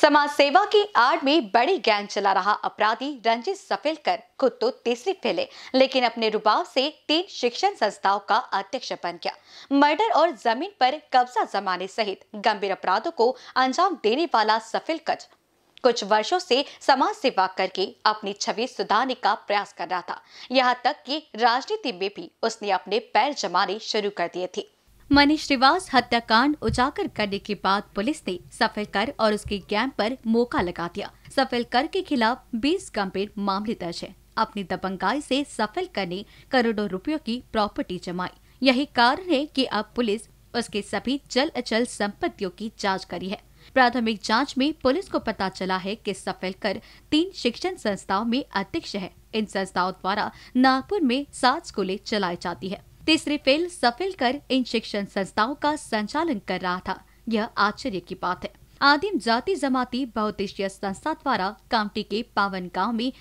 समाज सेवा की आड़ में बड़ी गैंग चला रहा अपराधी रंजित सफेलकर खुद तो तीसरी फैले लेकिन अपने रुबाव से तीन शिक्षण संस्थाओं का अध्यक्ष बन गया मर्डर और जमीन पर कब्जा जमाने सहित गंभीर अपराधों को अंजाम देने वाला सफेलकर कुछ वर्षों से समाज सेवा करके अपनी छवि सुधारने का प्रयास कर रहा था यहाँ तक कि राजनीति में भी उसने अपने पैर जमाने शुरू कर दिए थे मनीष रिवास हत्याकांड उजागर करने के बाद पुलिस ने कर और उसके गैंग पर मौका लगा दिया कर के खिलाफ 20 गंभीर मामले दर्ज है अपनी दबंगाई से कर ने करोड़ों रुपयों की प्रॉपर्टी जमाई यही कारण है कि अब पुलिस उसके सभी चल अचल संपत्तियों की जाँच करी है प्राथमिक जांच में पुलिस को पता चला है कि कर तीन शिक्षण संस्थाओं में अध्यक्ष है इन संस्थाओं द्वारा नागपुर में सात स्कूलें चलाई जाती है तीसरी फेल सफेल कर इन शिक्षण संस्थाओं का संचालन कर रहा था यह आश्चर्य की बात है आदिम जाति जमाती बहुद्देशीय संस्था द्वारा कामटी के पावन गांव में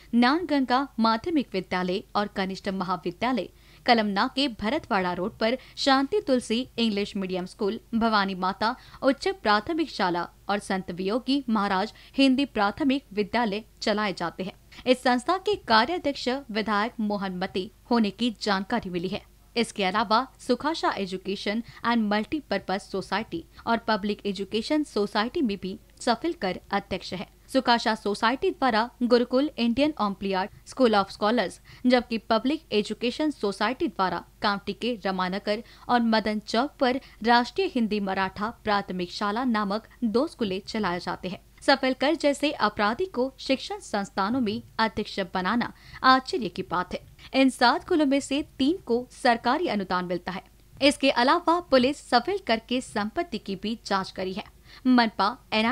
गंगा माध्यमिक विद्यालय और कनिष्ठ महाविद्यालय कलमना के भरतवाड़ा रोड पर Shanti Tulsi English medium school Bhavani Mata उच्च प्राथमिक शाला और संत वियोगी महाराज हिंदी प्राथमिक विद्यालय चलाए जाते हैं इस संस्था के कार्याध्यक्ष विधायक मोहन मती होने की जानकारी मिली है इसके अलावा Sukhasha education and multipurpose society और पब्लिक एजुकेशन सोसाइटी में भी सफिल कर अध्यक्ष है सुकाशा सोसाइटी द्वारा गुरुकुल इंडियन ओम्पलिया स्कूल ऑफ स्कॉलर्स जबकि पब्लिक एजुकेशन सोसाइटी द्वारा कांवटी के रमानगर और मदन चौक पर राष्ट्रीय हिंदी मराठा प्राथमिक शाला नामक दो स्कूलें चलाए जाते हैं कर जैसे अपराधी को शिक्षण संस्थानों में अध्यक्ष बनाना आश्चर्य की बात है इन सात कुलों में से तीन को सरकारी अनुदान मिलता है इसके अलावा पुलिस कर के संपत्ति की भी जाँच करी है मनपा एन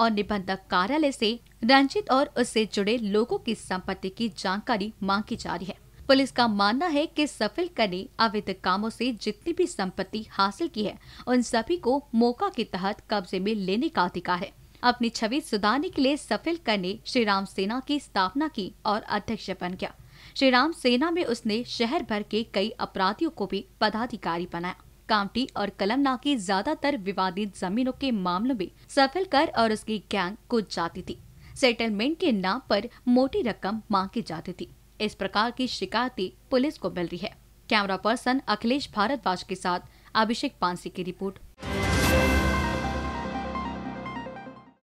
और निबंधक कार्यालय से रंजित और उससे जुड़े लोगों की संपत्ति की जानकारी मांग की जा रही है पुलिस का मानना है कि कर ने अवैध कामों से जितनी भी संपत्ति हासिल की है उन सभी को मौका के तहत कब्जे में लेने का अधिकार है अपनी छवि सुधारने के लिए सफल करने श्री राम सेना की स्थापना की और अध्यक्ष बन गया श्री राम सेना में उसने शहर भर के कई अपराधियों को भी पदाधिकारी बनाया कामटी और कलमना की ज्यादातर विवादित जमीनों के मामलों में सफल कर और उसकी गैंग कूद जाती थी सेटलमेंट के नाम पर मोटी रकम मांगी जाती थी इस प्रकार की शिकायतें पुलिस को मिल रही है कैमरा पर्सन अखिलेश भारद्वाज के साथ अभिषेक पांसी की रिपोर्ट